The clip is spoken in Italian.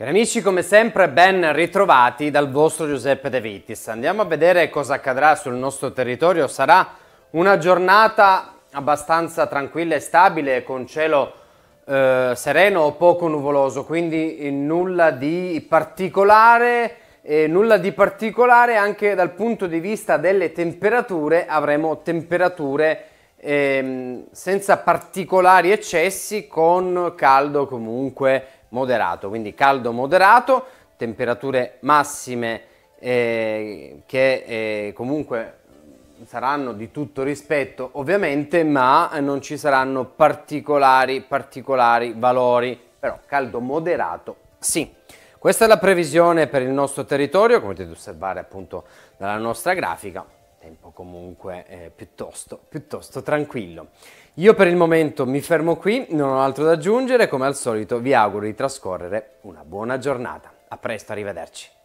Cari amici, come sempre ben ritrovati dal vostro Giuseppe De Vittis. Andiamo a vedere cosa accadrà sul nostro territorio. Sarà una giornata abbastanza tranquilla e stabile con cielo eh, sereno o poco nuvoloso, quindi eh, nulla di particolare. Eh, nulla di particolare anche dal punto di vista delle temperature, avremo temperature eh, senza particolari eccessi con caldo comunque moderato, quindi caldo moderato, temperature massime eh, che eh, comunque saranno di tutto rispetto ovviamente, ma non ci saranno particolari, particolari valori, però caldo moderato sì. Questa è la previsione per il nostro territorio, come potete osservare appunto dalla nostra grafica tempo comunque eh, piuttosto, piuttosto tranquillo. Io per il momento mi fermo qui, non ho altro da aggiungere, come al solito vi auguro di trascorrere una buona giornata. A presto, arrivederci.